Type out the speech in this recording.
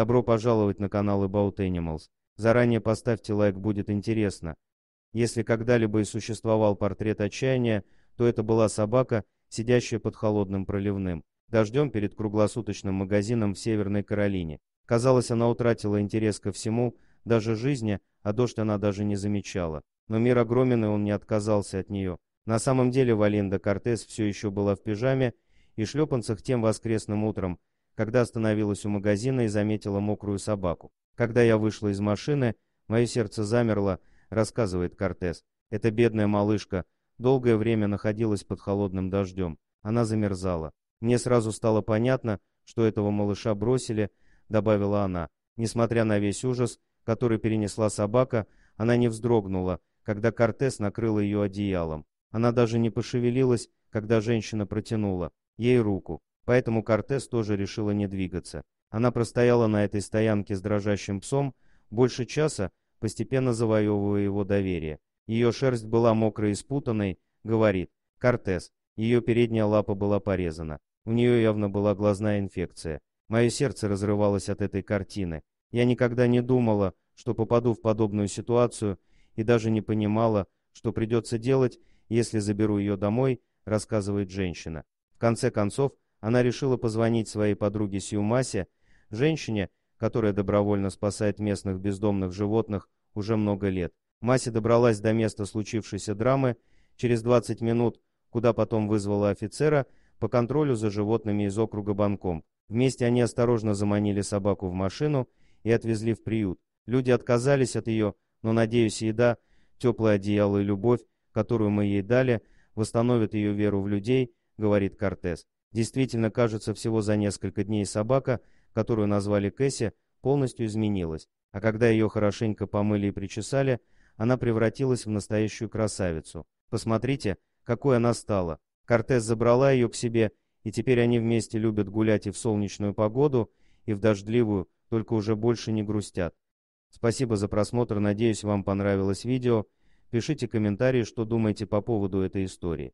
Добро пожаловать на канал About Animals. Заранее поставьте лайк, будет интересно. Если когда-либо и существовал портрет отчаяния, то это была собака, сидящая под холодным проливным дождем перед круглосуточным магазином в Северной Каролине. Казалось, она утратила интерес ко всему, даже жизни, а дождь она даже не замечала. Но мир огромен, и он не отказался от нее. На самом деле Валинда Кортес все еще была в пижаме и шлепанцах тем воскресным утром, когда остановилась у магазина и заметила мокрую собаку. Когда я вышла из машины, мое сердце замерло, рассказывает Кортес. Эта бедная малышка долгое время находилась под холодным дождем. Она замерзала. Мне сразу стало понятно, что этого малыша бросили, добавила она. Несмотря на весь ужас, который перенесла собака, она не вздрогнула, когда Кортес накрыла ее одеялом. Она даже не пошевелилась, когда женщина протянула ей руку. Поэтому Кортес тоже решила не двигаться. Она простояла на этой стоянке с дрожащим псом больше часа, постепенно завоевывая его доверие. Ее шерсть была мокрой и спутанной, говорит. Кортес. Ее передняя лапа была порезана. У нее явно была глазная инфекция. Мое сердце разрывалось от этой картины. Я никогда не думала, что попаду в подобную ситуацию, и даже не понимала, что придется делать, если заберу ее домой, рассказывает женщина. В конце концов, она решила позвонить своей подруге Сиумасе, женщине, которая добровольно спасает местных бездомных животных уже много лет. Мася добралась до места случившейся драмы через 20 минут, куда потом вызвала офицера по контролю за животными из округа Банком. Вместе они осторожно заманили собаку в машину и отвезли в приют. Люди отказались от ее, но, надеюсь, еда, теплое одеяло и любовь, которую мы ей дали, восстановят ее веру в людей, говорит Кортес. Действительно, кажется, всего за несколько дней собака, которую назвали Кэсси, полностью изменилась, а когда ее хорошенько помыли и причесали, она превратилась в настоящую красавицу. Посмотрите, какой она стала. Кортес забрала ее к себе, и теперь они вместе любят гулять и в солнечную погоду, и в дождливую, только уже больше не грустят. Спасибо за просмотр, надеюсь, вам понравилось видео. Пишите комментарии, что думаете по поводу этой истории.